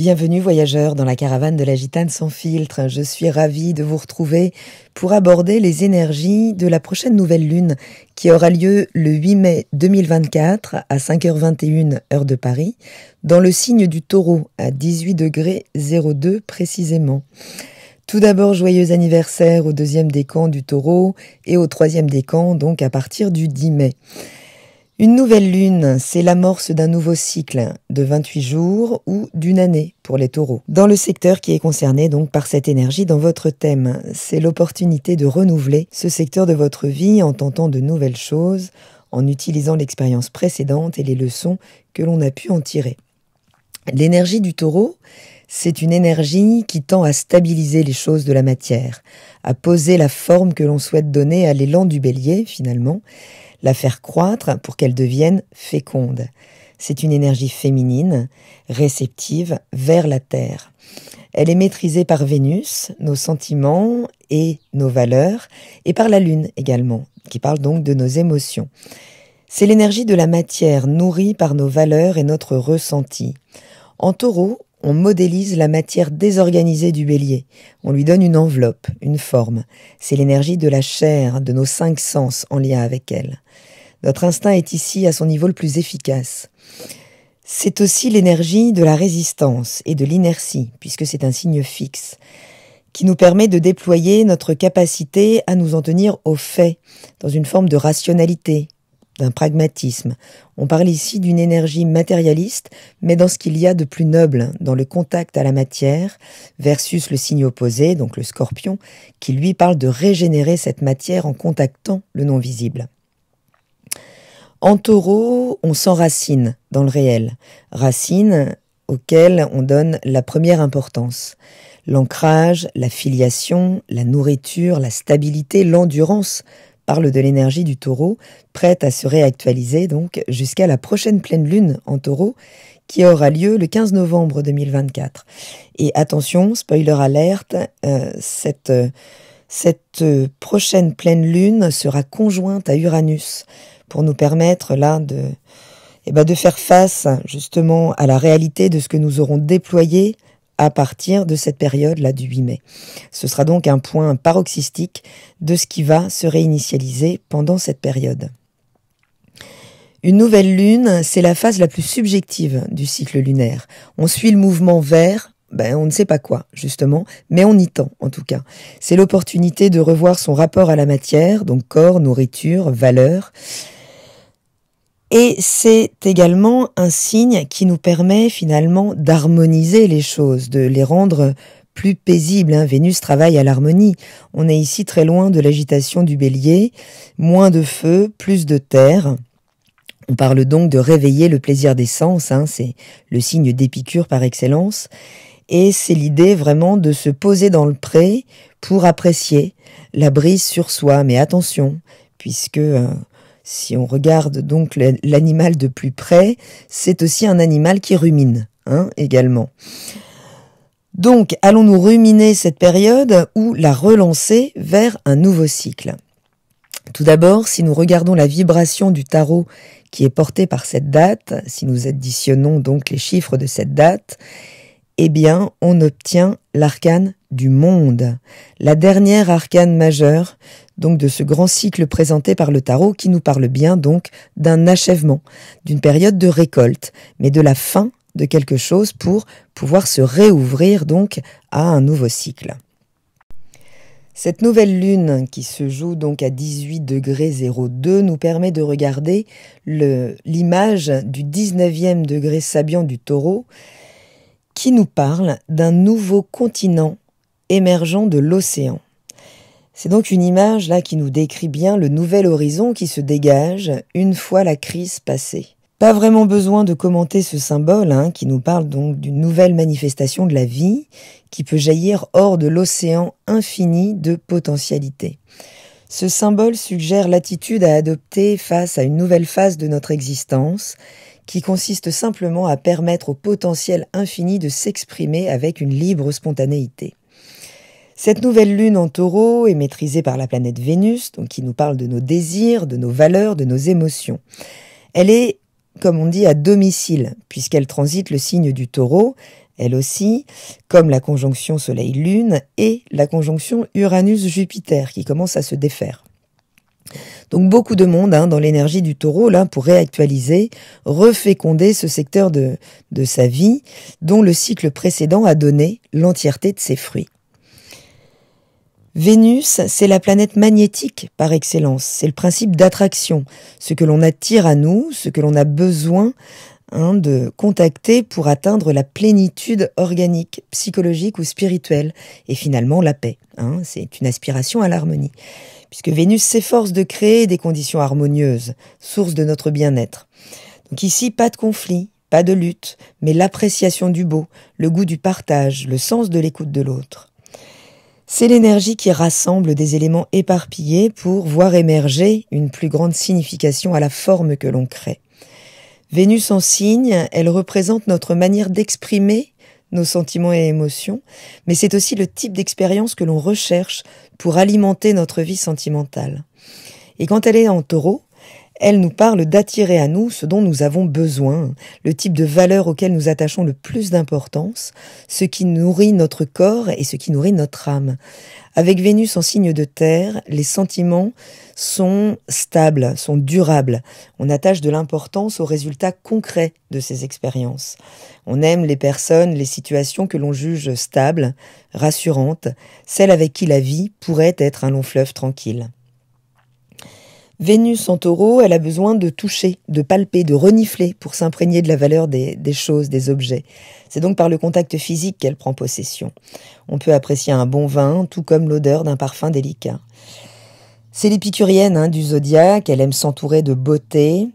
Bienvenue voyageurs dans la caravane de la gitane sans filtre. Je suis ravie de vous retrouver pour aborder les énergies de la prochaine nouvelle lune qui aura lieu le 8 mai 2024 à 5h21 heure de Paris dans le signe du taureau à 18 degrés 02 précisément. Tout d'abord, joyeux anniversaire au deuxième décan du taureau et au troisième décan, donc à partir du 10 mai. Une nouvelle lune, c'est l'amorce d'un nouveau cycle de 28 jours ou d'une année pour les taureaux. Dans le secteur qui est concerné donc par cette énergie dans votre thème, c'est l'opportunité de renouveler ce secteur de votre vie en tentant de nouvelles choses, en utilisant l'expérience précédente et les leçons que l'on a pu en tirer. L'énergie du taureau, c'est une énergie qui tend à stabiliser les choses de la matière, à poser la forme que l'on souhaite donner à l'élan du bélier finalement, la faire croître pour qu'elle devienne féconde. C'est une énergie féminine, réceptive vers la Terre. Elle est maîtrisée par Vénus, nos sentiments et nos valeurs, et par la Lune également, qui parle donc de nos émotions. C'est l'énergie de la matière nourrie par nos valeurs et notre ressenti. En taureau, on modélise la matière désorganisée du bélier, on lui donne une enveloppe, une forme. C'est l'énergie de la chair, de nos cinq sens en lien avec elle. Notre instinct est ici à son niveau le plus efficace. C'est aussi l'énergie de la résistance et de l'inertie, puisque c'est un signe fixe, qui nous permet de déployer notre capacité à nous en tenir aux faits, dans une forme de rationalité, d'un pragmatisme. On parle ici d'une énergie matérialiste, mais dans ce qu'il y a de plus noble, dans le contact à la matière, versus le signe opposé, donc le scorpion, qui lui parle de régénérer cette matière en contactant le non visible. En taureau, on s'enracine dans le réel, racine auquel on donne la première importance. L'ancrage, la filiation, la nourriture, la stabilité, l'endurance parle de l'énergie du taureau, prête à se réactualiser donc jusqu'à la prochaine pleine lune en taureau qui aura lieu le 15 novembre 2024. Et attention, spoiler alerte, euh, cette, euh, cette euh, prochaine pleine lune sera conjointe à Uranus pour nous permettre là de, eh ben, de faire face justement à la réalité de ce que nous aurons déployé à partir de cette période-là du 8 mai. Ce sera donc un point paroxystique de ce qui va se réinitialiser pendant cette période. Une nouvelle lune, c'est la phase la plus subjective du cycle lunaire. On suit le mouvement vert, ben, on ne sait pas quoi, justement, mais on y tend, en tout cas. C'est l'opportunité de revoir son rapport à la matière, donc corps, nourriture, valeur. Et c'est également un signe qui nous permet finalement d'harmoniser les choses, de les rendre plus paisibles. Hein. Vénus travaille à l'harmonie. On est ici très loin de l'agitation du bélier. Moins de feu, plus de terre. On parle donc de réveiller le plaisir des sens. Hein. C'est le signe d'Épicure par excellence. Et c'est l'idée vraiment de se poser dans le pré pour apprécier la brise sur soi. Mais attention, puisque euh, si on regarde donc l'animal de plus près, c'est aussi un animal qui rumine hein, également. Donc, allons-nous ruminer cette période ou la relancer vers un nouveau cycle Tout d'abord, si nous regardons la vibration du tarot qui est portée par cette date, si nous additionnons donc les chiffres de cette date, eh bien, on obtient l'arcane du monde, la dernière arcane majeure, donc de ce grand cycle présenté par le tarot qui nous parle bien donc d'un achèvement, d'une période de récolte, mais de la fin de quelque chose pour pouvoir se réouvrir donc à un nouveau cycle. Cette nouvelle lune qui se joue donc à 18 degrés 02 nous permet de regarder l'image du 19e degré sabian du taureau qui nous parle d'un nouveau continent émergeant de l'océan. C'est donc une image là qui nous décrit bien le nouvel horizon qui se dégage une fois la crise passée. Pas vraiment besoin de commenter ce symbole hein, qui nous parle donc d'une nouvelle manifestation de la vie qui peut jaillir hors de l'océan infini de potentialités. Ce symbole suggère l'attitude à adopter face à une nouvelle phase de notre existence qui consiste simplement à permettre au potentiel infini de s'exprimer avec une libre spontanéité. Cette nouvelle lune en taureau est maîtrisée par la planète Vénus, donc qui nous parle de nos désirs, de nos valeurs, de nos émotions. Elle est, comme on dit, à domicile, puisqu'elle transite le signe du taureau, elle aussi, comme la conjonction Soleil-Lune et la conjonction Uranus-Jupiter, qui commence à se défaire. Donc beaucoup de monde hein, dans l'énergie du taureau là pour réactualiser, reféconder ce secteur de, de sa vie dont le cycle précédent a donné l'entièreté de ses fruits. Vénus, c'est la planète magnétique par excellence, c'est le principe d'attraction, ce que l'on attire à nous, ce que l'on a besoin hein, de contacter pour atteindre la plénitude organique, psychologique ou spirituelle, et finalement la paix. Hein. c'est une aspiration à l'harmonie, puisque Vénus s'efforce de créer des conditions harmonieuses, source de notre bien-être. Donc ici, pas de conflit, pas de lutte, mais l'appréciation du beau, le goût du partage, le sens de l'écoute de l'autre. C'est l'énergie qui rassemble des éléments éparpillés pour voir émerger une plus grande signification à la forme que l'on crée. Vénus en signe, elle représente notre manière d'exprimer nos sentiments et émotions, mais c'est aussi le type d'expérience que l'on recherche pour alimenter notre vie sentimentale. Et quand elle est en taureau, elle nous parle d'attirer à nous ce dont nous avons besoin, le type de valeur auquel nous attachons le plus d'importance, ce qui nourrit notre corps et ce qui nourrit notre âme. Avec Vénus en signe de terre, les sentiments sont stables, sont durables. On attache de l'importance aux résultats concrets de ces expériences. On aime les personnes, les situations que l'on juge stables, rassurantes, celles avec qui la vie pourrait être un long fleuve tranquille. Vénus en taureau, elle a besoin de toucher, de palper, de renifler pour s'imprégner de la valeur des, choses, des objets. C'est donc par le contact physique qu'elle prend possession. On peut apprécier un bon vin, tout comme l'odeur d'un parfum délicat. C'est l'épicurienne hein, du zodiaque, elle aime s'entourer de beauté.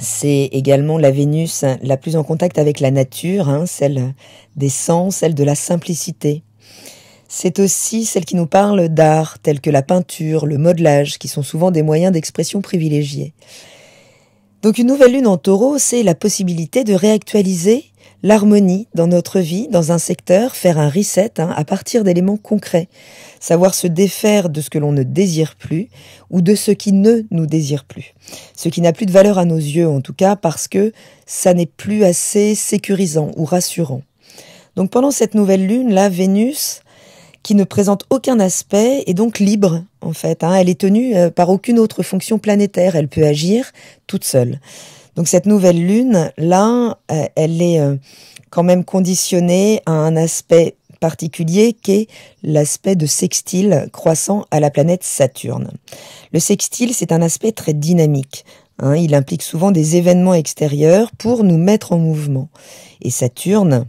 C'est également la Vénus la plus en contact avec la nature, hein, celle des sens, celle de la simplicité. C'est aussi celle qui nous parle d'art, tels que la peinture, le modelage, qui sont souvent des moyens d'expression privilégiés. Donc une nouvelle lune en taureau, c'est la possibilité de réactualiser l'harmonie dans notre vie, dans un secteur, faire un reset hein, à partir d'éléments concrets, savoir se défaire de ce que l'on ne désire plus ou de ce qui ne nous désire plus, ce qui n'a plus de valeur à nos yeux en tout cas parce que ça n'est plus assez sécurisant ou rassurant. Donc pendant cette nouvelle lune, la Vénus qui ne présente aucun aspect et donc libre en fait. Hein. Elle est tenue euh, par aucune autre fonction planétaire, elle peut agir toute seule. Donc cette nouvelle lune, là, euh, elle est euh, quand même conditionnée à un aspect particulier qui est l'aspect de sextile croissant à la planète Saturne. Le sextile, c'est un aspect très dynamique. Hein. il implique souvent des événements extérieurs pour nous mettre en mouvement. Et Saturne,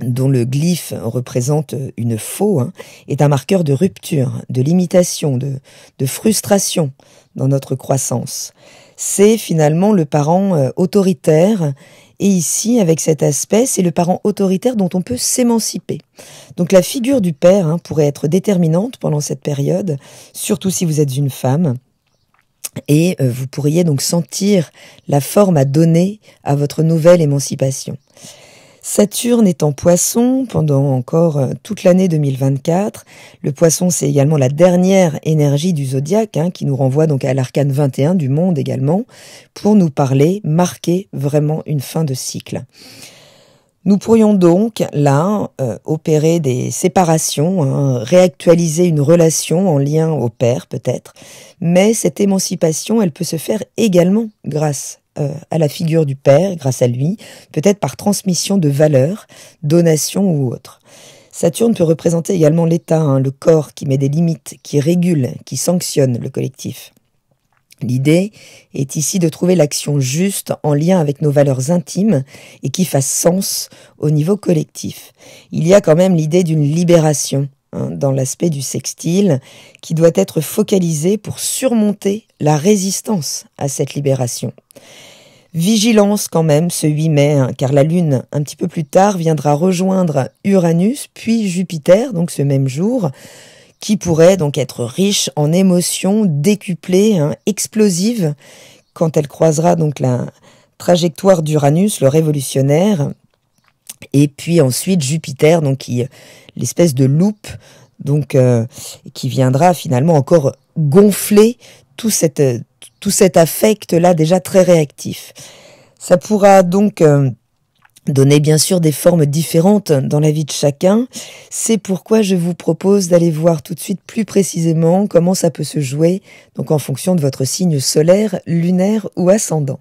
dont le glyphe représente une faux, hein, est un marqueur de rupture, de limitation, de, de frustration dans notre croissance. C'est finalement le parent euh, autoritaire, et ici, avec cet aspect, c'est le parent autoritaire dont on peut s'émanciper. Donc la figure du père hein, pourrait être déterminante pendant cette période, surtout si vous êtes une femme. Et euh, vous pourriez donc sentir la forme à donner à votre nouvelle émancipation. Saturne est en poisson pendant encore euh, toute l'année 2024. Le poisson, c'est également la dernière énergie du zodiaque, hein, qui nous renvoie donc à l'arcane 21 du monde également, pour nous parler, marquer vraiment une fin de cycle. Nous pourrions donc, là, euh, opérer des séparations, hein, réactualiser une relation en lien au père peut-être, mais cette émancipation, elle peut se faire également grâce euh, à la figure du Père, grâce à lui, peut-être par transmission de valeurs, donations ou autres. Saturne peut représenter également l'État, hein, le corps qui met des limites, qui régule, qui sanctionne le collectif. L'idée est ici de trouver l'action juste en lien avec nos valeurs intimes et qui fasse sens au niveau collectif. Il y a quand même l'idée d'une libération, Hein, dans l'aspect du sextile, qui doit être focalisé pour surmonter la résistance à cette libération. Vigilance quand même ce 8 mai, hein, car la Lune, un petit peu plus tard, viendra rejoindre Uranus, puis Jupiter, donc ce même jour, qui pourrait donc être riche en émotions décuplées, hein, explosives, quand elle croisera donc la trajectoire d'Uranus, le révolutionnaire, et puis ensuite Jupiter, donc qui l'espèce de loupe, donc euh, qui viendra finalement encore gonfler tout, cet affect là déjà très réactif. Ça pourra donc euh, donner bien sûr des formes différentes dans la vie de chacun. C'est pourquoi je vous propose d'aller voir tout de suite plus précisément comment ça peut se jouer, donc en fonction de votre signe solaire, lunaire ou ascendant.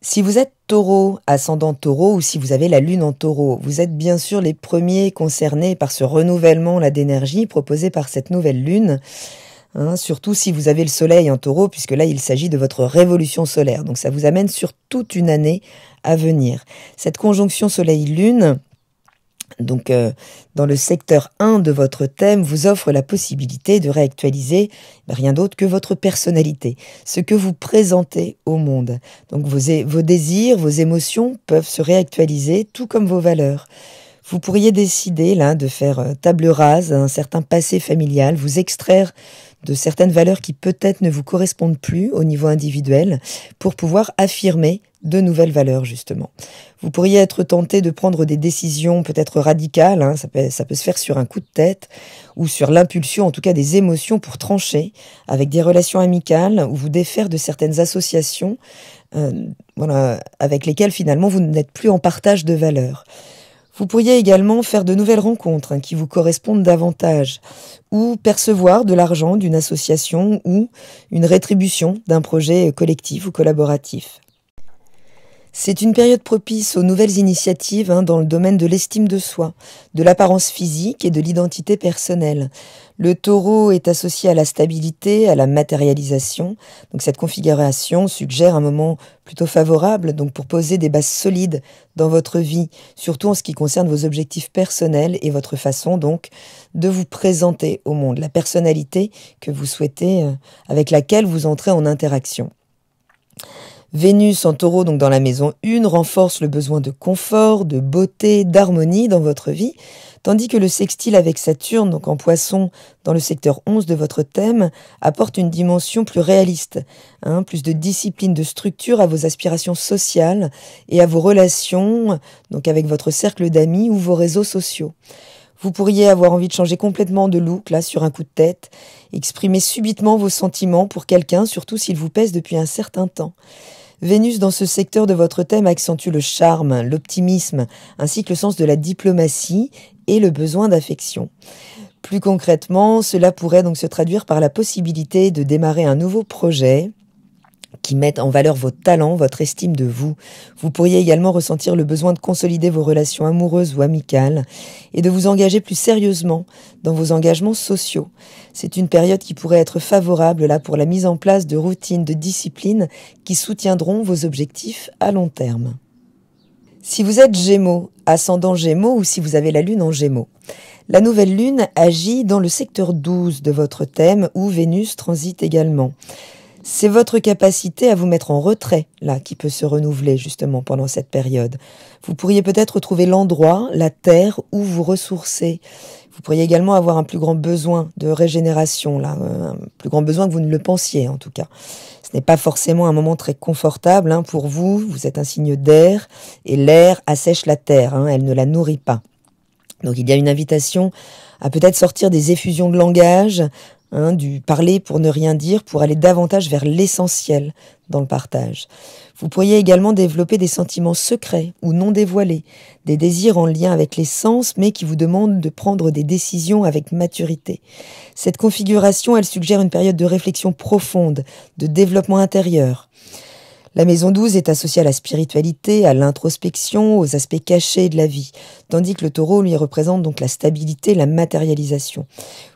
Si vous êtes taureau, ascendant taureau, ou si vous avez la lune en taureau, vous êtes bien sûr les premiers concernés par ce renouvellement là d'énergie proposé par cette nouvelle lune. Hein, surtout si vous avez le soleil en taureau, puisque là il s'agit de votre révolution solaire. Donc ça vous amène sur toute une année à venir. Cette conjonction soleil-lune, donc euh, dans le secteur 1 de votre thème vous offre la possibilité de réactualiser ben, rien d'autre que votre personnalité, ce que vous présentez au monde. Donc vos, vos désirs, vos émotions peuvent se réactualiser tout comme vos valeurs. Vous pourriez décider là de faire euh, table rase à un certain passé familial, vous extraire de certaines valeurs qui peut-être ne vous correspondent plus au niveau individuel pour pouvoir affirmer de nouvelles valeurs, justement. Vous pourriez être tenté de prendre des décisions peut-être radicales, hein, ça, peut, se faire sur un coup de tête, ou sur l'impulsion, en tout cas des émotions, pour trancher avec des relations amicales, ou vous défaire de certaines associations euh, voilà, avec lesquelles finalement vous n'êtes plus en partage de valeurs. Vous pourriez également faire de nouvelles rencontres hein, qui vous correspondent davantage, ou percevoir de l'argent d'une association ou une rétribution d'un projet collectif ou collaboratif. C'est une période propice aux nouvelles initiatives hein, dans le domaine de l'estime de soi, de l'apparence physique et de l'identité personnelle. Le taureau est associé à la stabilité, à la matérialisation. Donc cette configuration suggère un moment plutôt favorable donc pour poser des bases solides dans votre vie, surtout en ce qui concerne vos objectifs personnels et votre façon donc de vous présenter au monde, la personnalité que vous souhaitez euh, avec laquelle vous entrez en interaction. Vénus en taureau, donc dans la maison 1, renforce le besoin de confort, de beauté, d'harmonie dans votre vie, tandis que le sextile avec Saturne, donc en poisson, dans le secteur 11 de votre thème, apporte une dimension plus réaliste, hein, plus de discipline, de structure à vos aspirations sociales et à vos relations, donc avec votre cercle d'amis ou vos réseaux sociaux. Vous pourriez avoir envie de changer complètement de look, là, sur un coup de tête, exprimer subitement vos sentiments pour quelqu'un, surtout s'il vous pèse depuis un certain temps. Vénus dans ce secteur de votre thème accentue le charme, l'optimisme, ainsi que le sens de la diplomatie et le besoin d'affection. Plus concrètement, cela pourrait donc se traduire par la possibilité de démarrer un nouveau projet, qui mettent en valeur vos talents, votre estime de vous. Vous pourriez également ressentir le besoin de consolider vos relations amoureuses ou amicales et de vous engager plus sérieusement dans vos engagements sociaux. C'est une période qui pourrait être favorable là pour la mise en place de routines, de disciplines qui soutiendront vos objectifs à long terme. Si vous êtes Gémeaux, ascendant Gémeaux ou si vous avez la Lune en Gémeaux, la nouvelle Lune agit dans le secteur 12 de votre thème où Vénus transite également c'est votre capacité à vous mettre en retrait, là, qui peut se renouveler justement pendant cette période. Vous pourriez peut-être trouver l'endroit, la terre, où vous ressourcez. Vous pourriez également avoir un plus grand besoin de régénération, là, un plus grand besoin que vous ne le pensiez en tout cas. Ce n'est pas forcément un moment très confortable hein, pour vous, vous êtes un signe d'air, et l'air assèche la terre, hein, elle ne la nourrit pas. Donc il y a une invitation à peut-être sortir des effusions de langage, Hein, du parler pour ne rien dire, pour aller davantage vers l'essentiel dans le partage. Vous pourriez également développer des sentiments secrets ou non dévoilés, des désirs en lien avec les sens, mais qui vous demandent de prendre des décisions avec maturité. Cette configuration, elle suggère une période de réflexion profonde, de développement intérieur. La maison 12 est associée à la spiritualité, à l'introspection, aux aspects cachés de la vie, tandis que le taureau lui représente donc la stabilité, la matérialisation.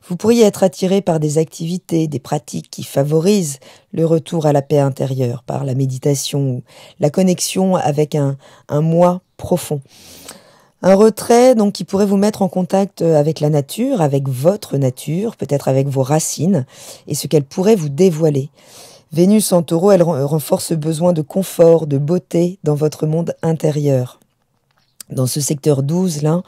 Vous pourriez être attiré par des activités, des pratiques qui favorisent le retour à la paix intérieure, par la méditation ou la connexion avec un, moi profond. Un retrait donc qui pourrait vous mettre en contact avec la nature, avec votre nature, peut-être avec vos racines et ce qu'elle pourrait vous dévoiler. Vénus en taureau, elle renforce ce besoin de confort, de beauté dans votre monde intérieur. Dans ce secteur 12, là,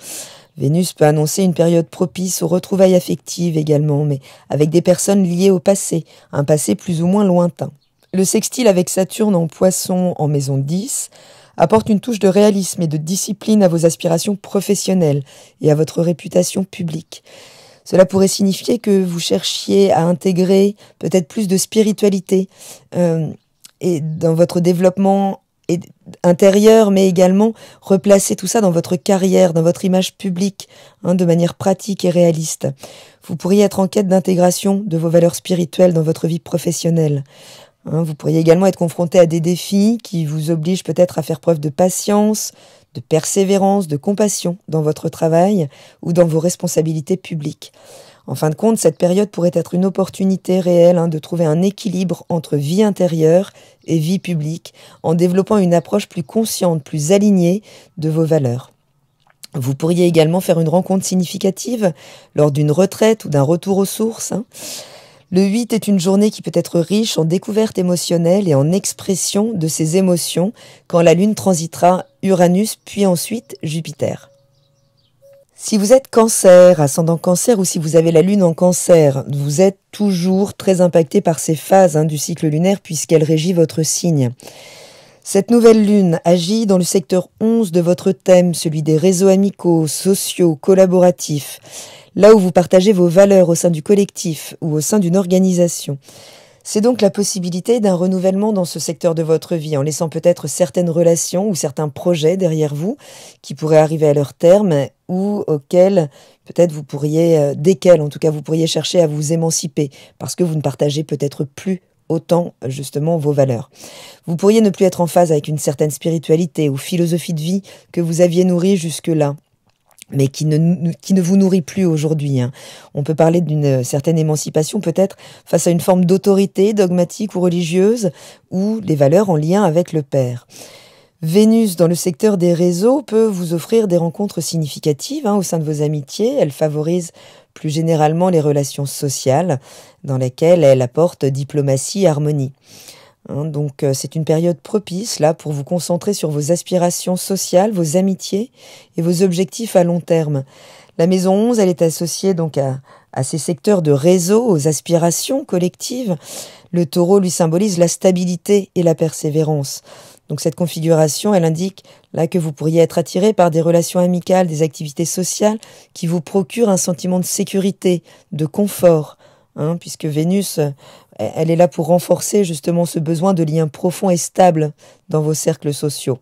Vénus peut annoncer une période propice aux retrouvailles affectives également, mais avec des personnes liées au passé, un passé plus ou moins lointain. Le sextile avec Saturne en poisson en maison 10 apporte une touche de réalisme et de discipline à vos aspirations professionnelles et à votre réputation publique. Cela pourrait signifier que vous cherchiez à intégrer peut-être plus de spiritualité euh, et dans votre développement intérieur, mais également replacer tout ça dans votre carrière, dans votre image publique, hein, de manière pratique et réaliste. Vous pourriez être en quête d'intégration de vos valeurs spirituelles dans votre vie professionnelle. Hein, vous pourriez également être confronté à des défis qui vous obligent peut-être à faire preuve de patience, de persévérance, de compassion dans votre travail ou dans vos responsabilités publiques. En fin de compte, cette période pourrait être une opportunité réelle hein, de trouver un équilibre entre vie intérieure et vie publique en développant une approche plus consciente, plus alignée de vos valeurs. Vous pourriez également faire une rencontre significative lors d'une retraite ou d'un retour aux sources. Hein. Le 8 est une journée qui peut être riche en découvertes émotionnelles et en expression de ses émotions quand la Lune transitera Uranus puis ensuite Jupiter. Si vous êtes cancer, ascendant cancer ou si vous avez la lune en cancer, vous êtes toujours très impacté par ces phases hein, du cycle lunaire puisqu'elle régit votre signe. Cette nouvelle lune agit dans le secteur 11 de votre thème, celui des réseaux amicaux, sociaux, collaboratifs là où vous partagez vos valeurs au sein du collectif ou au sein d'une organisation. C'est donc la possibilité d'un renouvellement dans ce secteur de votre vie, en laissant peut-être certaines relations ou certains projets derrière vous qui pourraient arriver à leur terme ou auxquels peut-être vous pourriez, euh, desquels en tout cas vous pourriez chercher à vous émanciper parce que vous ne partagez peut-être plus autant justement vos valeurs. Vous pourriez ne plus être en phase avec une certaine spiritualité ou philosophie de vie que vous aviez nourrie jusque-là mais qui ne, vous nourrit plus aujourd'hui. Hein. On peut parler d'une certaine émancipation peut-être face à une forme d'autorité dogmatique ou religieuse ou des valeurs en lien avec le Père. Vénus, dans le secteur des réseaux, peut vous offrir des rencontres significatives hein, au sein de vos amitiés. Elle favorise plus généralement les relations sociales dans lesquelles elle apporte diplomatie et harmonie. Hein, donc euh, c'est une période propice là pour vous concentrer sur vos aspirations sociales, vos amitiés et vos objectifs à long terme. La maison 11, elle est associée donc à, ces secteurs de réseau, aux aspirations collectives. Le taureau lui symbolise la stabilité et la persévérance. Donc cette configuration, elle indique là que vous pourriez être attiré par des relations amicales, des activités sociales qui vous procurent un sentiment de sécurité, de confort, hein, puisque Vénus elle est là pour renforcer justement ce besoin de liens profonds et stables dans vos cercles sociaux.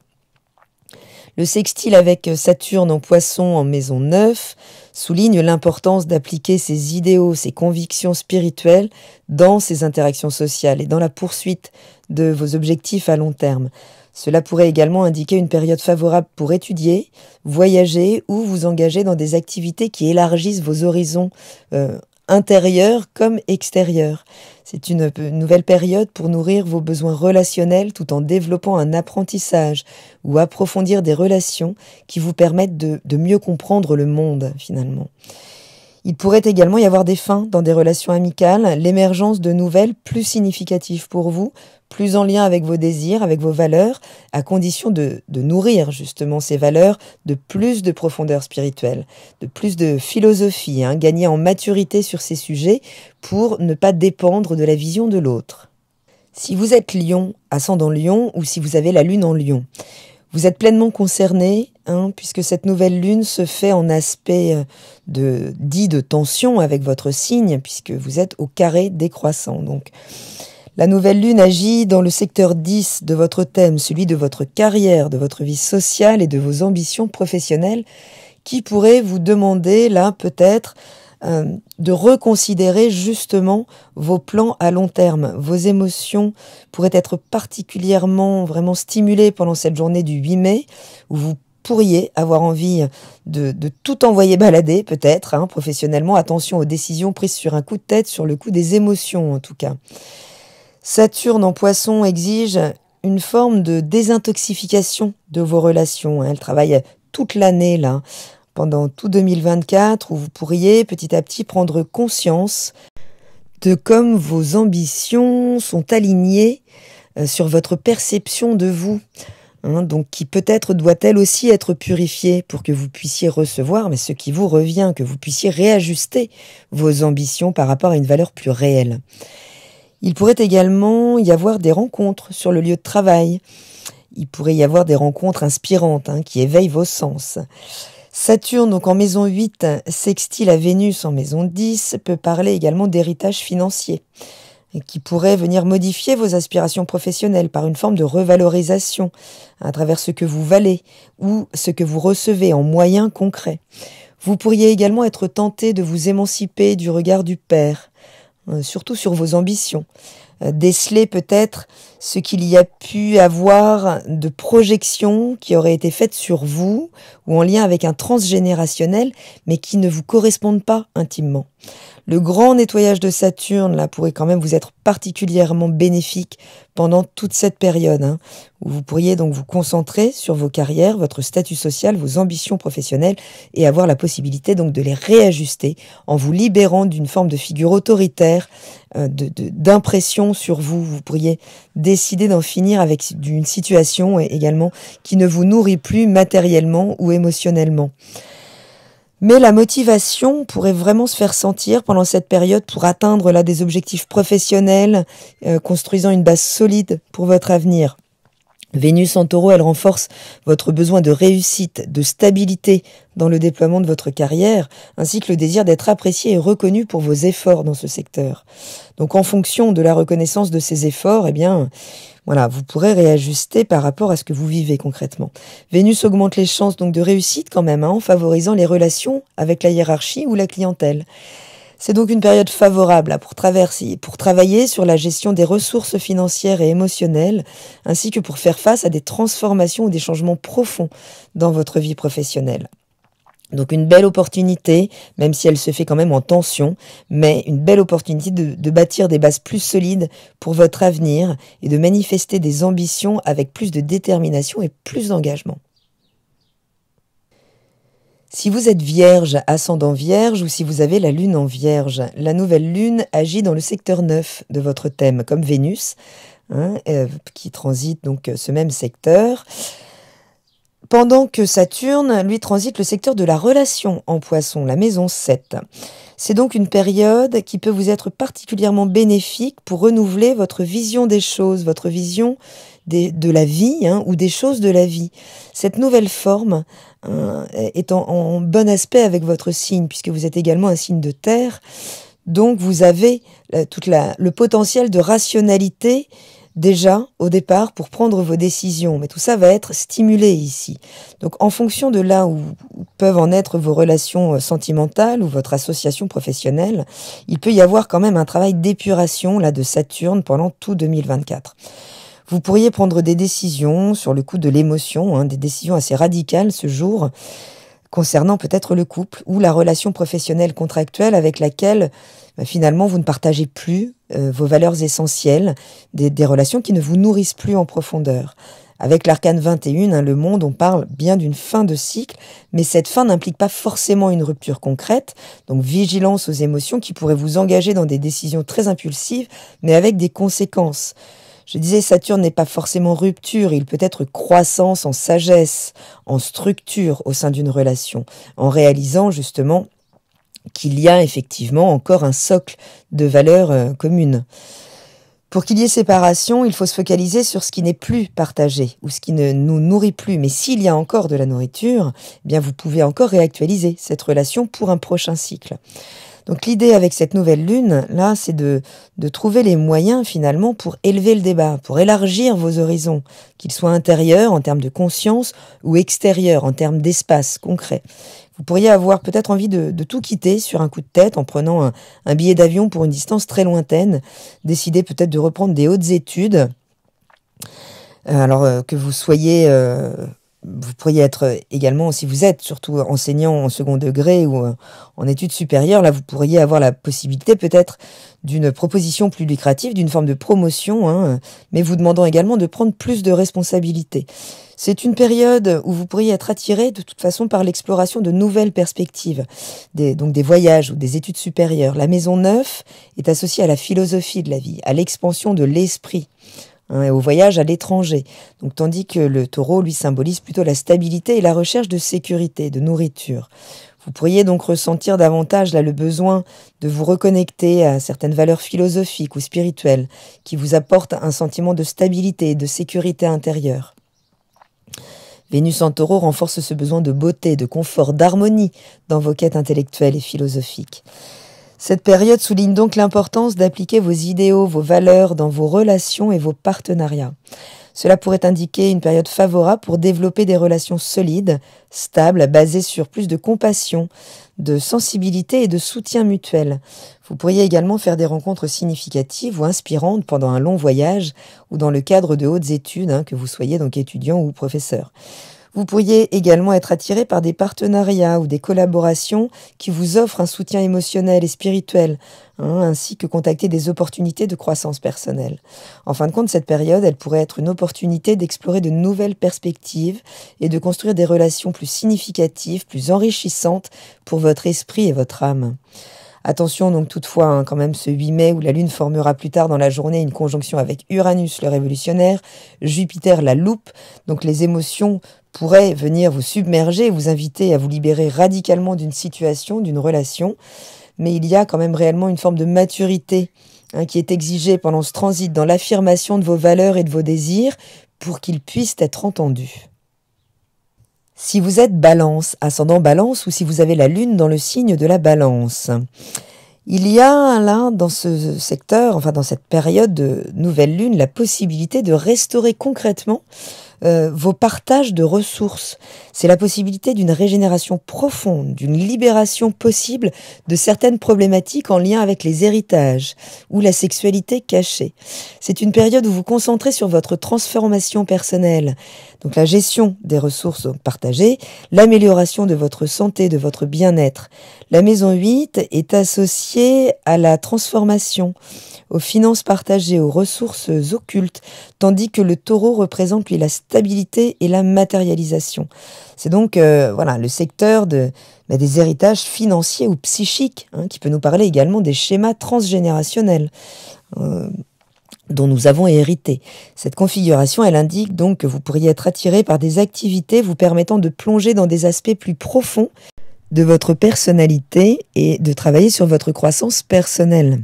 Le sextile avec Saturne en poisson en maison 9 souligne l'importance d'appliquer ses idéaux, ses convictions spirituelles dans ses interactions sociales et dans la poursuite de vos objectifs à long terme. Cela pourrait également indiquer une période favorable pour étudier, voyager ou vous engager dans des activités qui élargissent vos horizons euh, intérieurs comme extérieurs. C'est une nouvelle période pour nourrir vos besoins relationnels tout en développant un apprentissage ou approfondir des relations qui vous permettent de, mieux comprendre le monde finalement. Il pourrait également y avoir des fins dans des relations amicales, l'émergence de nouvelles plus significatives pour vous, plus en lien avec vos désirs, avec vos valeurs, à condition de, nourrir justement ces valeurs de plus de profondeur spirituelle, de plus de philosophie, hein, gagner en maturité sur ces sujets pour ne pas dépendre de la vision de l'autre. Si vous êtes lion, ascendant lion, ou si vous avez la lune en lion, vous êtes pleinement concerné, hein, puisque cette nouvelle lune se fait en aspect euh, de dit de tension avec votre signe, puisque vous êtes au carré décroissant. Donc, la nouvelle lune agit dans le secteur 10 de votre thème, celui de votre carrière, de votre vie sociale et de vos ambitions professionnelles, qui pourrait vous demander là peut-être euh, de reconsidérer justement vos plans à long terme. Vos émotions pourraient être particulièrement vraiment stimulées pendant cette journée du 8 mai où vous pourriez avoir envie de, tout envoyer balader peut-être hein, professionnellement. Attention aux décisions prises sur un coup de tête, sur le coup des émotions en tout cas. Saturne en poisson exige une forme de désintoxification de vos relations. Hein. Elle travaille toute l'année là pendant tout 2024 où vous pourriez petit à petit prendre conscience de comme vos ambitions sont alignées euh, sur votre perception de vous. Hein, donc qui peut-être doit-elle aussi être purifiée pour que vous puissiez recevoir, mais ce qui vous revient, que vous puissiez réajuster vos ambitions par rapport à une valeur plus réelle. Il pourrait également y avoir des rencontres sur le lieu de travail. Il pourrait y avoir des rencontres inspirantes hein, qui éveillent vos sens. Saturne, donc en maison 8, sextile à Vénus en maison 10, peut parler également d'héritage financier, qui pourrait venir modifier vos aspirations professionnelles par une forme de revalorisation à travers ce que vous valez ou ce que vous recevez en moyens concrets. Vous pourriez également être tenté de vous émanciper du regard du père, euh, surtout sur vos ambitions. Euh, déceler peut-être ce qu'il y a pu avoir de projections qui auraient été faites sur vous ou en lien avec un transgénérationnel, mais qui ne vous correspondent pas intimement. Le grand nettoyage de Saturne, là, pourrait quand même vous être particulièrement bénéfique pendant toute cette période, hein, où vous pourriez donc vous concentrer sur vos carrières, votre statut social, vos ambitions professionnelles, et avoir la possibilité donc de les réajuster en vous libérant d'une forme de figure autoritaire euh, d'impression sur vous. Vous pourriez décider d'en finir avec une situation également qui ne vous nourrit plus matériellement ou émotionnellement. Mais la motivation pourrait vraiment se faire sentir pendant cette période pour atteindre là des objectifs professionnels, euh, construisant une base solide pour votre avenir. Vénus en taureau, elle renforce votre besoin de réussite, de stabilité dans le déploiement de votre carrière, ainsi que le désir d'être apprécié et reconnu pour vos efforts dans ce secteur. Donc en fonction de la reconnaissance de ces efforts, eh bien, voilà, vous pourrez réajuster par rapport à ce que vous vivez concrètement. Vénus augmente les chances donc de réussite quand même hein, en favorisant les relations avec la hiérarchie ou la clientèle. C'est donc une période favorable pour, traverser, pour travailler sur la gestion des ressources financières et émotionnelles, ainsi que pour faire face à des transformations ou des changements profonds dans votre vie professionnelle. Donc une belle opportunité, même si elle se fait quand même en tension, mais une belle opportunité de, bâtir des bases plus solides pour votre avenir et de manifester des ambitions avec plus de détermination et plus d'engagement. Si vous êtes vierge, ascendant vierge ou si vous avez la lune en vierge, la nouvelle lune agit dans le secteur 9 de votre thème, comme Vénus, hein, euh, qui transite donc ce même secteur. Pendant que Saturne, lui, transite le secteur de la relation en poisson, la maison 7. C'est donc une période qui peut vous être particulièrement bénéfique pour renouveler votre vision des choses, votre vision de la vie hein, ou des choses de la vie. Cette nouvelle forme euh, est en, bon aspect avec votre signe, puisque vous êtes également un signe de terre. Donc vous avez euh, toute le potentiel de rationalité déjà au départ pour prendre vos décisions. Mais tout ça va être stimulé ici. Donc en fonction de là où peuvent en être vos relations euh, sentimentales ou votre association professionnelle, il peut y avoir quand même un travail d'épuration là de Saturne pendant tout 2024. Vous pourriez prendre des décisions sur le coup de l'émotion, hein, des décisions assez radicales ce jour, concernant peut-être le couple ou la relation professionnelle contractuelle avec laquelle bah, finalement vous ne partagez plus euh, vos valeurs essentielles, des, relations qui ne vous nourrissent plus en profondeur. Avec l'arcane 21, hein, le monde, on parle bien d'une fin de cycle, mais cette fin n'implique pas forcément une rupture concrète, donc vigilance aux émotions qui pourraient vous engager dans des décisions très impulsives, mais avec des conséquences. Je disais, Saturne n'est pas forcément rupture, il peut être croissance en sagesse, en structure au sein d'une relation, en réalisant justement qu'il y a effectivement encore un socle de valeurs euh, communes. Pour qu'il y ait séparation, il faut se focaliser sur ce qui n'est plus partagé ou ce qui ne nous nourrit plus. Mais s'il y a encore de la nourriture, eh bien vous pouvez encore réactualiser cette relation pour un prochain cycle. Donc l'idée avec cette nouvelle lune, là, c'est de, de trouver les moyens finalement pour élever le débat, pour élargir vos horizons, qu'ils soient intérieurs en termes de conscience ou extérieurs en termes d'espace concret. Vous pourriez avoir peut-être envie de, tout quitter sur un coup de tête en prenant un, billet d'avion pour une distance très lointaine, décider peut-être de reprendre des hautes études, euh, alors euh, que vous soyez... Euh, vous pourriez être également, si vous êtes surtout enseignant en second degré ou euh, en études supérieures, là vous pourriez avoir la possibilité peut-être d'une proposition plus lucrative, d'une forme de promotion, hein, mais vous demandant également de prendre plus de responsabilités. C'est une période où vous pourriez être attiré de toute façon par l'exploration de nouvelles perspectives, donc des voyages ou des études supérieures. La maison neuf est associée à la philosophie de la vie, à l'expansion de l'esprit. Hein, et au voyage à l'étranger. Donc tandis que le taureau lui symbolise plutôt la stabilité et la recherche de sécurité, de nourriture. Vous pourriez donc ressentir davantage là le besoin de vous reconnecter à certaines valeurs philosophiques ou spirituelles qui vous apportent un sentiment de stabilité et de sécurité intérieure. Vénus en taureau renforce ce besoin de beauté, de confort, d'harmonie dans vos quêtes intellectuelles et philosophiques. Cette période souligne donc l'importance d'appliquer vos idéaux, vos valeurs dans vos relations et vos partenariats. Cela pourrait indiquer une période favorable pour développer des relations solides, stables, basées sur plus de compassion, de sensibilité et de soutien mutuel. Vous pourriez également faire des rencontres significatives ou inspirantes pendant un long voyage ou dans le cadre de hautes études, hein, que vous soyez donc étudiant ou professeur. Vous pourriez également être attiré par des partenariats ou des collaborations qui vous offrent un soutien émotionnel et spirituel, hein, ainsi que contacter des opportunités de croissance personnelle. En fin de compte, cette période, elle pourrait être une opportunité d'explorer de nouvelles perspectives et de construire des relations plus significatives, plus enrichissantes pour votre esprit et votre âme. Attention donc toutefois hein, quand même ce 8 mai où la Lune formera plus tard dans la journée une conjonction avec Uranus le révolutionnaire, Jupiter la loupe, donc les émotions pourrait venir vous submerger, vous inviter à vous libérer radicalement d'une situation, d'une relation, mais il y a quand même réellement une forme de maturité hein, qui est exigée pendant ce transit dans l'affirmation de vos valeurs et de vos désirs pour qu'ils puissent être entendus. Si vous êtes balance, ascendant balance, ou si vous avez la lune dans le signe de la balance, il y a là, dans ce secteur, enfin dans cette période de nouvelle lune, la possibilité de restaurer concrètement euh, vos partages de ressources. C'est la possibilité d'une régénération profonde, d'une libération possible de certaines problématiques en lien avec les héritages ou la sexualité cachée. C'est une période où vous concentrez sur votre transformation personnelle, donc la gestion des ressources partagées, l'amélioration de votre santé, de votre bien-être. La maison 8 est associée à la transformation, aux finances partagées, aux ressources occultes, tandis que le taureau représente lui la stabilité et la matérialisation. C'est donc euh, voilà le secteur de, bah, des héritages financiers ou psychiques, hein, qui peut nous parler également des schémas transgénérationnels. Euh, dont nous avons hérité. Cette configuration, elle indique donc que vous pourriez être attiré par des activités vous permettant de plonger dans des aspects plus profonds de votre personnalité et de travailler sur votre croissance personnelle.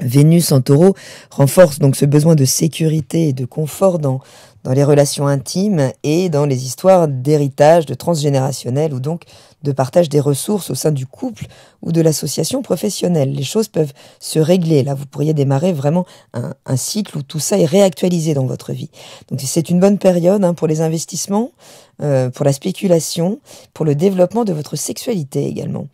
Vénus en taureau renforce donc ce besoin de sécurité et de confort dans, dans les relations intimes et dans les histoires d'héritage, de transgénérationnel ou donc de partage des ressources au sein du couple ou de l'association professionnelle. Les choses peuvent se régler. Là, vous pourriez démarrer vraiment un, cycle où tout ça est réactualisé dans votre vie. Donc c'est une bonne période hein, pour les investissements, euh, pour la spéculation, pour le développement de votre sexualité également.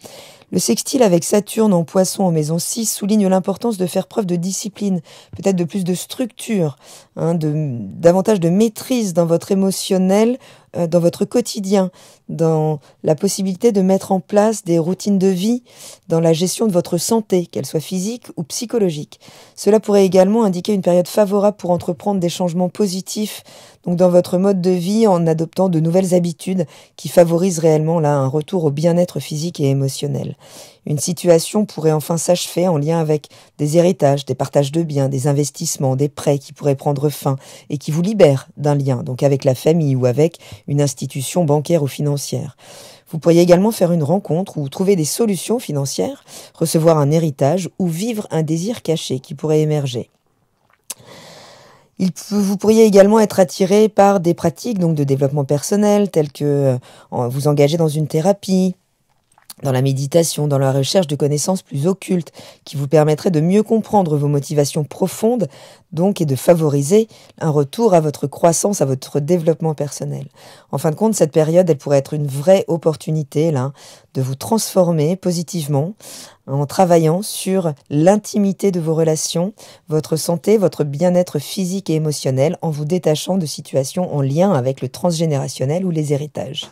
Le sextile avec Saturne en poisson en maison 6 souligne l'importance de faire preuve de discipline, peut-être de plus de structure, hein, de, davantage de maîtrise dans votre émotionnel euh, dans votre quotidien, dans la possibilité de mettre en place des routines de vie, dans la gestion de votre santé, qu'elle soit physique ou psychologique. Cela pourrait également indiquer une période favorable pour entreprendre des changements positifs, donc dans votre mode de vie, en adoptant de nouvelles habitudes qui favorisent réellement là un retour au bien-être physique et émotionnel. Une situation pourrait enfin s'achever en lien avec des héritages, des partages de biens, des investissements, des prêts qui pourraient prendre fin et qui vous libèrent d'un lien, donc avec la famille ou avec une institution bancaire ou financière. Vous pourriez également faire une rencontre ou trouver des solutions financières, recevoir un héritage ou vivre un désir caché qui pourrait émerger. vous pourriez également être attiré par des pratiques donc de développement personnel telles que euh, vous engager dans une thérapie, dans la méditation, dans la recherche de connaissances plus occultes, qui vous permettraient de mieux comprendre vos motivations profondes, donc, et de favoriser un retour à votre croissance, à votre développement personnel. En fin de compte, cette période, elle pourrait être une vraie opportunité, là, de vous transformer positivement en travaillant sur l'intimité de vos relations, votre santé, votre bien-être physique et émotionnel, en vous détachant de situations en lien avec le transgénérationnel ou les héritages.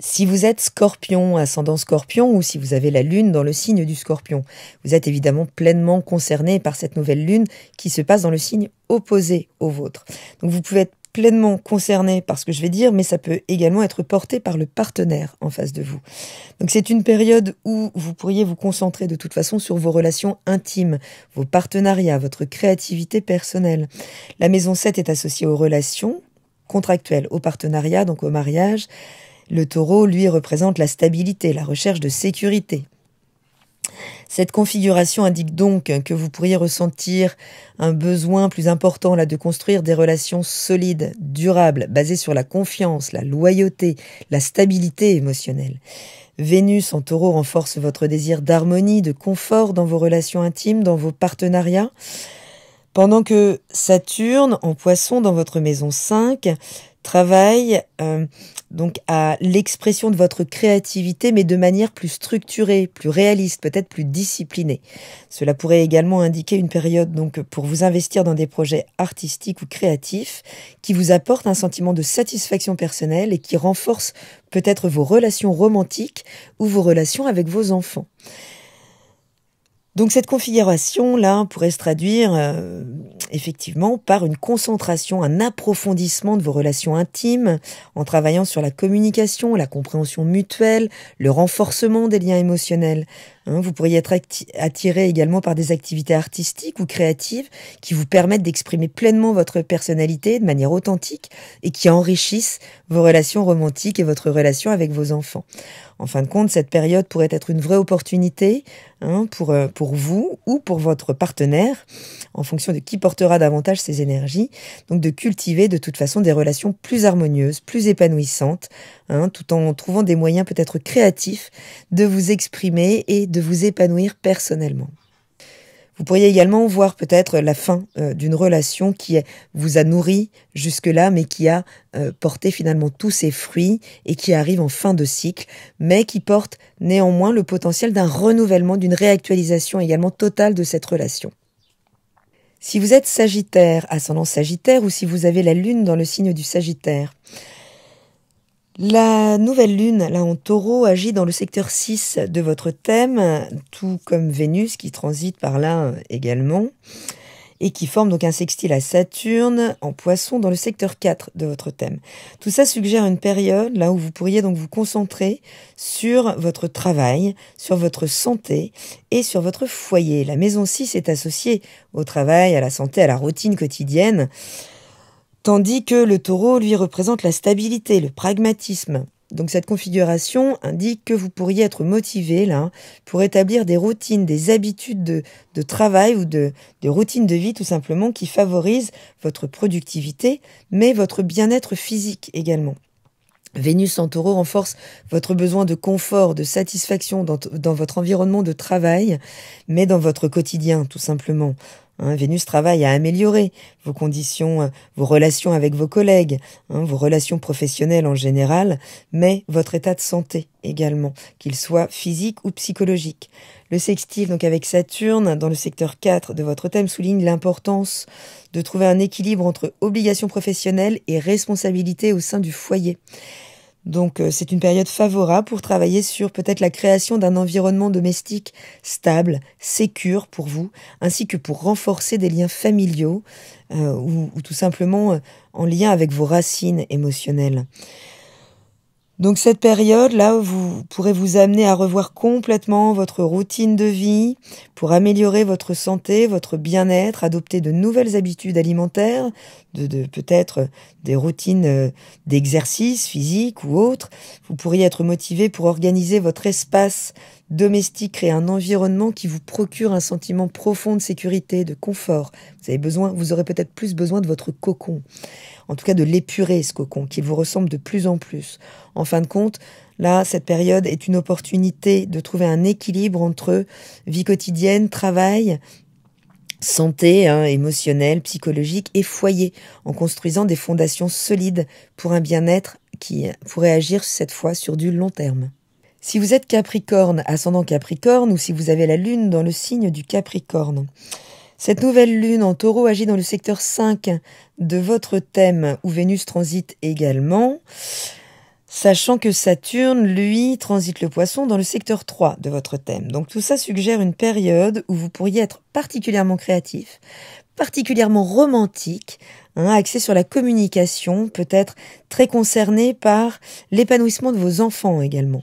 Si vous êtes scorpion, ascendant scorpion, ou si vous avez la lune dans le signe du scorpion, vous êtes évidemment pleinement concerné par cette nouvelle lune qui se passe dans le signe opposé au vôtre. Donc vous pouvez être pleinement concerné par ce que je vais dire, mais ça peut également être porté par le partenaire en face de vous. Donc c'est une période où vous pourriez vous concentrer de toute façon sur vos relations intimes, vos partenariats, votre créativité personnelle. La maison 7 est associée aux relations contractuelles, aux partenariats, donc au mariage le taureau, lui, représente la stabilité, la recherche de sécurité. Cette configuration indique donc que vous pourriez ressentir un besoin plus important là de construire des relations solides, durables, basées sur la confiance, la loyauté, la stabilité émotionnelle. Vénus en taureau renforce votre désir d'harmonie, de confort dans vos relations intimes, dans vos partenariats. Pendant que Saturne en poisson dans votre maison 5 Travail euh, donc à l'expression de votre créativité, mais de manière plus structurée, plus réaliste, peut-être plus disciplinée. Cela pourrait également indiquer une période donc pour vous investir dans des projets artistiques ou créatifs qui vous apportent un sentiment de satisfaction personnelle et qui renforcent peut-être vos relations romantiques ou vos relations avec vos enfants. Donc cette configuration-là pourrait se traduire euh, effectivement par une concentration, un approfondissement de vos relations intimes en travaillant sur la communication, la compréhension mutuelle, le renforcement des liens émotionnels. Hein, vous pourriez être attiré également par des activités artistiques ou créatives qui vous permettent d'exprimer pleinement votre personnalité de manière authentique et qui enrichissent vos relations romantiques et votre relation avec vos enfants. En fin de compte, cette période pourrait être une vraie opportunité hein, pour, euh, pour vous ou pour votre partenaire, en fonction de qui portera davantage ses énergies, donc de cultiver de toute façon des relations plus harmonieuses, plus épanouissantes, hein, tout en trouvant des moyens peut-être créatifs de vous exprimer et de vous épanouir personnellement. Vous pourriez également voir peut-être la fin euh, d'une relation qui vous a nourri jusque-là, mais qui a euh, porté finalement tous ses fruits et qui arrive en fin de cycle, mais qui porte néanmoins le potentiel d'un renouvellement, d'une réactualisation également totale de cette relation. Si vous êtes Sagittaire, ascendant Sagittaire, ou si vous avez la Lune dans le signe du Sagittaire, la nouvelle lune, là en taureau, agit dans le secteur 6 de votre thème, tout comme Vénus qui transite par là euh, également, et qui forme donc un sextile à Saturne en poisson dans le secteur 4 de votre thème. Tout ça suggère une période là où vous pourriez donc vous concentrer sur votre travail, sur votre santé et sur votre foyer. La maison 6 est associée au travail, à la santé, à la routine quotidienne tandis que le taureau lui représente la stabilité, le pragmatisme. Donc cette configuration indique que vous pourriez être motivé là pour établir des routines, des habitudes de, travail ou de, routines de vie tout simplement qui favorisent votre productivité, mais votre bien-être physique également. Vénus en taureau renforce votre besoin de confort, de satisfaction dans, votre environnement de travail, mais dans votre quotidien tout simplement. Hein, Vénus travaille à améliorer vos conditions, euh, vos relations avec vos collègues, hein, vos relations professionnelles en général, mais votre état de santé également, qu'il soit physique ou psychologique. Le sextile, donc avec Saturne, dans le secteur 4 de votre thème, souligne l'importance de trouver un équilibre entre obligations professionnelles et responsabilité au sein du foyer. Donc euh, c'est une période favorable pour travailler sur peut-être la création d'un environnement domestique stable, sécure pour vous, ainsi que pour renforcer des liens familiaux euh, ou, tout simplement euh, en lien avec vos racines émotionnelles. Donc cette période-là, vous pourrez vous amener à revoir complètement votre routine de vie pour améliorer votre santé, votre bien-être, adopter de nouvelles habitudes alimentaires, de, peut-être des routines euh, d'exercice physique ou autres. Vous pourriez être motivé pour organiser votre espace domestique, créer un environnement qui vous procure un sentiment profond de sécurité, de confort. Vous avez besoin, vous aurez peut-être plus besoin de votre cocon. En tout cas, de l'épurer, ce cocon, qui vous ressemble de plus en plus. En fin de compte, là, cette période est une opportunité de trouver un équilibre entre vie quotidienne, travail, santé hein, émotionnelle, psychologique et foyer, en construisant des fondations solides pour un bien-être qui pourrait agir cette fois sur du long terme. Si vous êtes Capricorne, ascendant Capricorne, ou si vous avez la Lune dans le signe du Capricorne, cette nouvelle Lune en taureau agit dans le secteur 5 de votre thème, où Vénus transite également, sachant que Saturne, lui, transite le poisson dans le secteur 3 de votre thème. Donc tout ça suggère une période où vous pourriez être particulièrement créatif, particulièrement romantique, hein, axé sur la communication, peut-être très concerné par l'épanouissement de vos enfants également.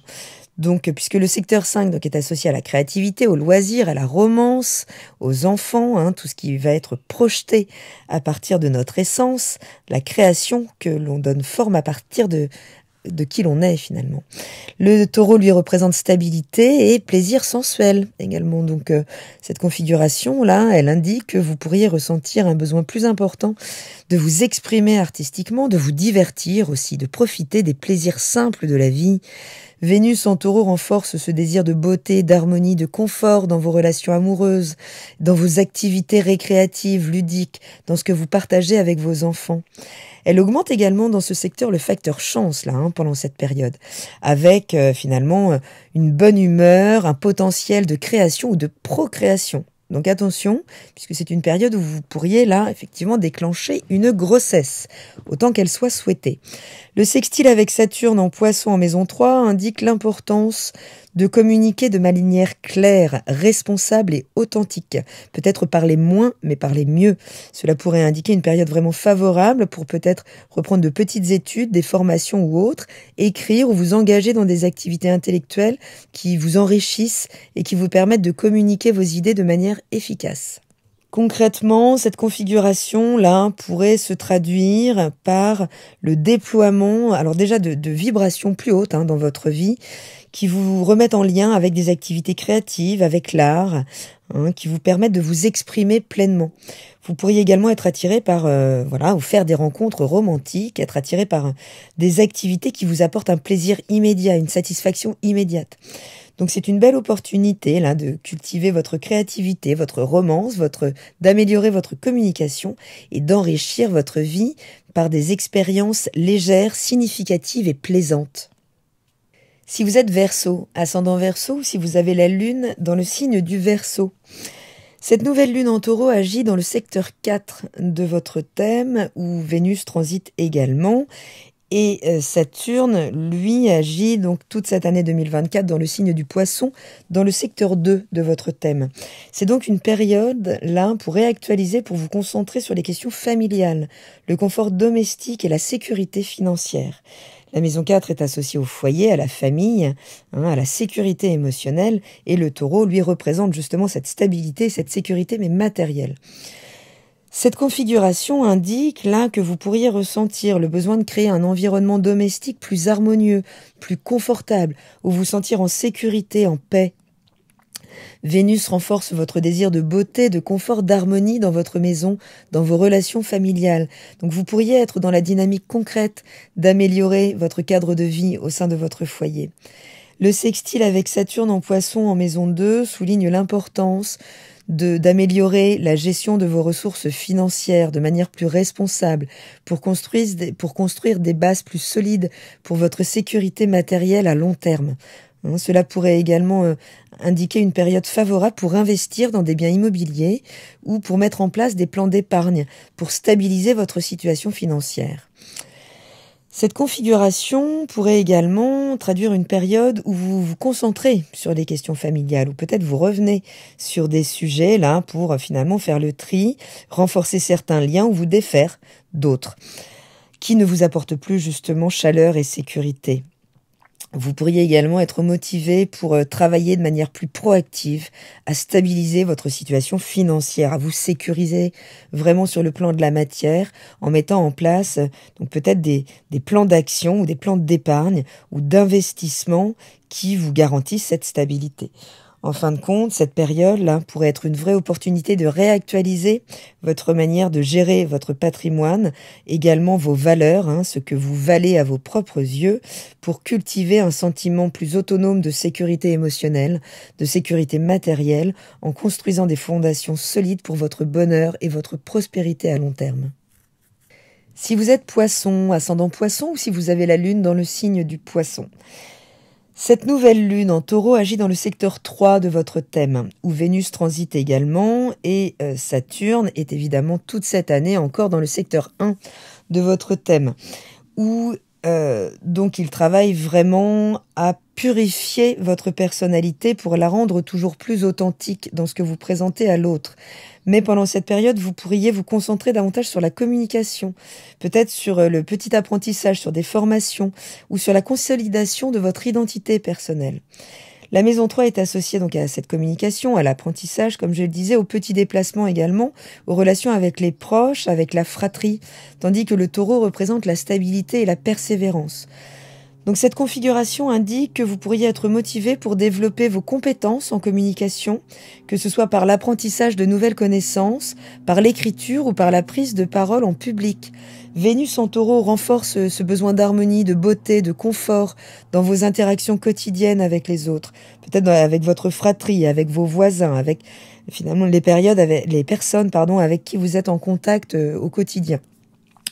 Donc, puisque le secteur 5 donc, est associé à la créativité, au loisir, à la romance, aux enfants, hein, tout ce qui va être projeté à partir de notre essence, la création que l'on donne forme à partir de, de qui l'on est finalement. Le taureau lui représente stabilité et plaisir sensuel également. Donc euh, cette configuration-là, elle indique que vous pourriez ressentir un besoin plus important de vous exprimer artistiquement, de vous divertir aussi, de profiter des plaisirs simples de la vie. Vénus en taureau renforce ce désir de beauté, d'harmonie, de confort dans vos relations amoureuses, dans vos activités récréatives, ludiques, dans ce que vous partagez avec vos enfants. Elle augmente également dans ce secteur le facteur chance là hein, pendant cette période, avec euh, finalement euh, une bonne humeur, un potentiel de création ou de procréation. Donc attention, puisque c'est une période où vous pourriez là effectivement déclencher une grossesse, autant qu'elle soit souhaitée. Le sextile avec Saturne en poisson en maison 3 indique l'importance de communiquer de manière claire, responsable et authentique, peut-être parler moins, mais parler mieux. Cela pourrait indiquer une période vraiment favorable pour peut-être reprendre de petites études, des formations ou autres, écrire ou vous engager dans des activités intellectuelles qui vous enrichissent et qui vous permettent de communiquer vos idées de manière efficace. Concrètement, cette configuration-là pourrait se traduire par le déploiement, alors déjà de, vibrations plus hautes hein, dans votre vie, qui vous remettent en lien avec des activités créatives, avec l'art, hein, qui vous permettent de vous exprimer pleinement. Vous pourriez également être attiré par, euh, voilà, ou faire des rencontres romantiques, être attiré par des activités qui vous apportent un plaisir immédiat, une satisfaction immédiate. Donc c'est une belle opportunité là de cultiver votre créativité, votre romance, votre d'améliorer votre communication et d'enrichir votre vie par des expériences légères, significatives et plaisantes. Si vous êtes verso, ascendant verso, si vous avez la lune dans le signe du verso, cette nouvelle lune en taureau agit dans le secteur 4 de votre thème, où Vénus transite également, et euh, Saturne, lui, agit donc toute cette année 2024 dans le signe du poisson, dans le secteur 2 de votre thème. C'est donc une période là pour réactualiser, pour vous concentrer sur les questions familiales, le confort domestique et la sécurité financière. La maison 4 est associée au foyer, à la famille, hein, à la sécurité émotionnelle, et le taureau lui représente justement cette stabilité, cette sécurité, mais matérielle. Cette configuration indique là que vous pourriez ressentir le besoin de créer un environnement domestique plus harmonieux, plus confortable, où vous sentir en sécurité, en paix, Vénus renforce votre désir de beauté, de confort, d'harmonie dans votre maison, dans vos relations familiales. Donc vous pourriez être dans la dynamique concrète d'améliorer votre cadre de vie au sein de votre foyer. Le sextile avec Saturne en poisson en maison 2 souligne l'importance d'améliorer la gestion de vos ressources financières de manière plus responsable pour construire, pour construire des bases plus solides pour votre sécurité matérielle à long terme. Hein, cela pourrait également euh, indiquer une période favorable pour investir dans des biens immobiliers ou pour mettre en place des plans d'épargne pour stabiliser votre situation financière. Cette configuration pourrait également traduire une période où vous vous concentrez sur des questions familiales, ou peut-être vous revenez sur des sujets là pour euh, finalement faire le tri, renforcer certains liens ou vous défaire d'autres qui ne vous apportent plus justement chaleur et sécurité. Vous pourriez également être motivé pour euh, travailler de manière plus proactive à stabiliser votre situation financière, à vous sécuriser vraiment sur le plan de la matière en mettant en place euh, donc peut-être des, des plans d'action ou des plans d'épargne ou d'investissement qui vous garantissent cette stabilité. En fin de compte, cette période pourrait être une vraie opportunité de réactualiser votre manière de gérer votre patrimoine, également vos valeurs, hein, ce que vous valez à vos propres yeux, pour cultiver un sentiment plus autonome de sécurité émotionnelle, de sécurité matérielle, en construisant des fondations solides pour votre bonheur et votre prospérité à long terme. Si vous êtes poisson, ascendant poisson, ou si vous avez la lune dans le signe du poisson, cette nouvelle lune en taureau agit dans le secteur 3 de votre thème, où Vénus transite également et euh, Saturne est évidemment toute cette année encore dans le secteur 1 de votre thème, où euh, donc il travaille vraiment à purifier votre personnalité pour la rendre toujours plus authentique dans ce que vous présentez à l'autre. Mais pendant cette période, vous pourriez vous concentrer davantage sur la communication, peut-être sur euh, le petit apprentissage, sur des formations ou sur la consolidation de votre identité personnelle. La maison 3 est associée donc à cette communication, à l'apprentissage, comme je le disais, aux petits déplacements également, aux relations avec les proches, avec la fratrie, tandis que le taureau représente la stabilité et la persévérance. Donc cette configuration indique que vous pourriez être motivé pour développer vos compétences en communication, que ce soit par l'apprentissage de nouvelles connaissances, par l'écriture ou par la prise de parole en public. Vénus en taureau renforce euh, ce besoin d'harmonie, de beauté, de confort dans vos interactions quotidiennes avec les autres, peut-être avec votre fratrie, avec vos voisins, avec finalement les périodes, avec, les personnes pardon, avec qui vous êtes en contact euh, au quotidien.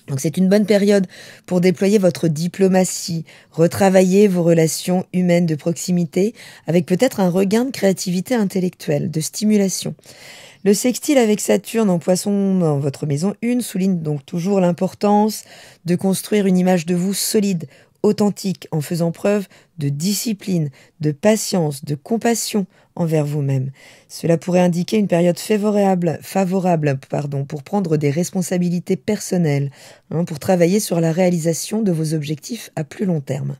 Donc c'est une bonne période pour déployer votre diplomatie, retravailler vos relations humaines de proximité avec peut-être un regain de créativité intellectuelle, de stimulation. Le sextile avec Saturne en poisson dans votre maison 1 souligne donc toujours l'importance de construire une image de vous solide, authentique, en faisant preuve de discipline, de patience, de compassion envers vous-même. Cela pourrait indiquer une période favorable, favorable pardon, pour prendre des responsabilités personnelles, hein, pour travailler sur la réalisation de vos objectifs à plus long terme.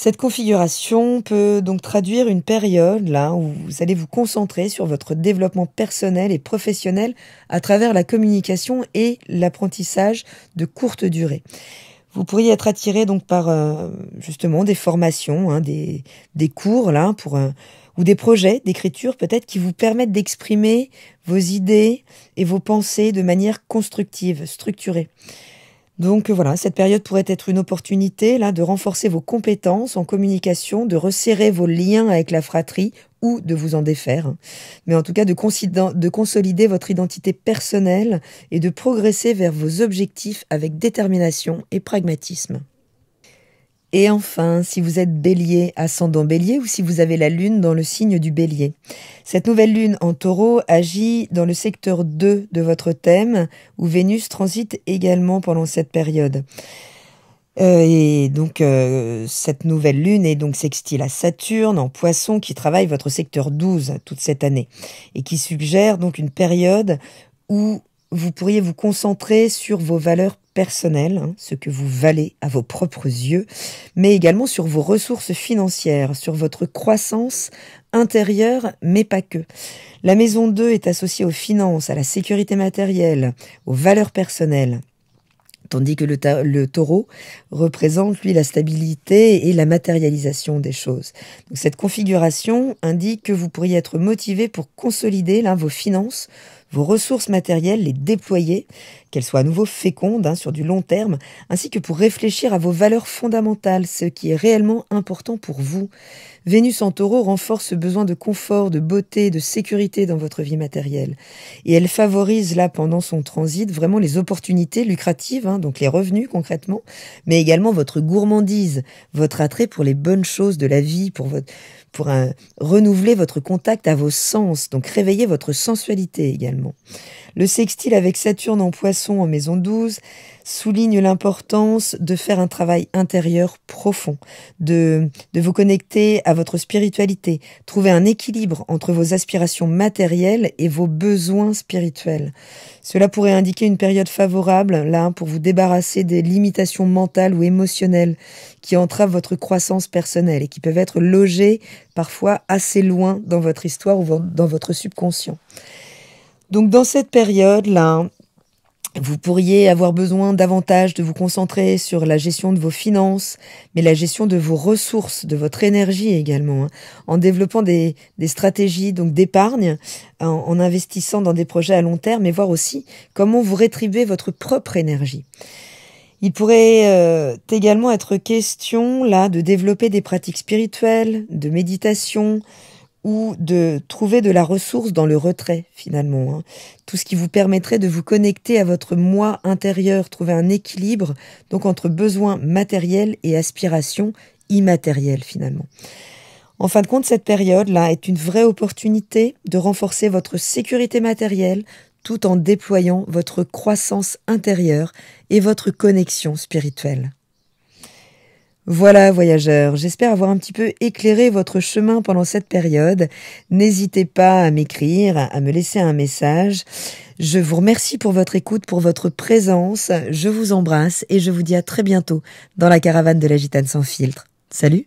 Cette configuration peut donc traduire une période là où vous allez vous concentrer sur votre développement personnel et professionnel à travers la communication et l'apprentissage de courte durée. Vous pourriez être attiré donc par euh, justement des formations, hein, des, des, cours là pour euh, ou des projets d'écriture peut-être qui vous permettent d'exprimer vos idées et vos pensées de manière constructive, structurée. Donc euh, voilà, cette période pourrait être une opportunité là de renforcer vos compétences en communication, de resserrer vos liens avec la fratrie ou de vous en défaire, mais en tout cas de, de consolider votre identité personnelle et de progresser vers vos objectifs avec détermination et pragmatisme. Et enfin, si vous êtes bélier, ascendant bélier, ou si vous avez la lune dans le signe du bélier. Cette nouvelle lune en taureau agit dans le secteur 2 de votre thème, où Vénus transite également pendant cette période. Euh, et donc, euh, cette nouvelle lune est donc sextile à Saturne en poisson qui travaille votre secteur 12 toute cette année et qui suggère donc une période où vous pourriez vous concentrer sur vos valeurs personnel, hein, ce que vous valez à vos propres yeux, mais également sur vos ressources financières, sur votre croissance intérieure, mais pas que. La maison 2 est associée aux finances, à la sécurité matérielle, aux valeurs personnelles tandis que le, taureau représente, lui, la stabilité et la matérialisation des choses. cette configuration indique que vous pourriez être motivé pour consolider vos finances vos ressources matérielles, les déployer, qu'elles soient à nouveau fécondes hein, sur du long terme, ainsi que pour réfléchir à vos valeurs fondamentales, ce qui est réellement important pour vous. Vénus en taureau renforce ce besoin de confort, de beauté, de sécurité dans votre vie matérielle. Et elle favorise là, pendant son transit, vraiment les opportunités lucratives, hein, donc les revenus concrètement, mais également votre gourmandise, votre attrait pour les bonnes choses de la vie, pour votre pour un, renouveler votre contact à vos sens, donc réveiller votre sensualité également. Le sextile avec Saturne en poisson en maison 12, souligne l'importance de faire un travail intérieur profond, de, de vous connecter à votre spiritualité, trouver un équilibre entre vos aspirations matérielles et vos besoins spirituels. Cela pourrait indiquer une période favorable, là, pour vous débarrasser des limitations mentales ou émotionnelles qui entravent votre croissance personnelle et qui peuvent être logées parfois assez loin dans votre histoire ou dans votre subconscient. Donc dans cette période-là, vous pourriez avoir besoin davantage de vous concentrer sur la gestion de vos finances, mais la gestion de vos ressources, de votre énergie également, hein, en développant des, stratégies donc d'épargne, en, investissant dans des projets à long terme, et voir aussi comment vous rétribuez votre propre énergie. Il pourrait euh, également être question là de développer des pratiques spirituelles, de méditation, ou de trouver de la ressource dans le retrait finalement. Hein. Tout ce qui vous permettrait de vous connecter à votre moi intérieur, trouver un équilibre donc entre besoins matériels et aspirations immatérielles finalement. En fin de compte, cette période-là est une vraie opportunité de renforcer votre sécurité matérielle tout en déployant votre croissance intérieure et votre connexion spirituelle. Voilà, voyageurs, j'espère avoir un petit peu éclairé votre chemin pendant cette période. N'hésitez pas à m'écrire, à me laisser un message. Je vous remercie pour votre écoute, pour votre présence. Je vous embrasse et je vous dis à très bientôt dans la caravane de la gitane sans filtre. Salut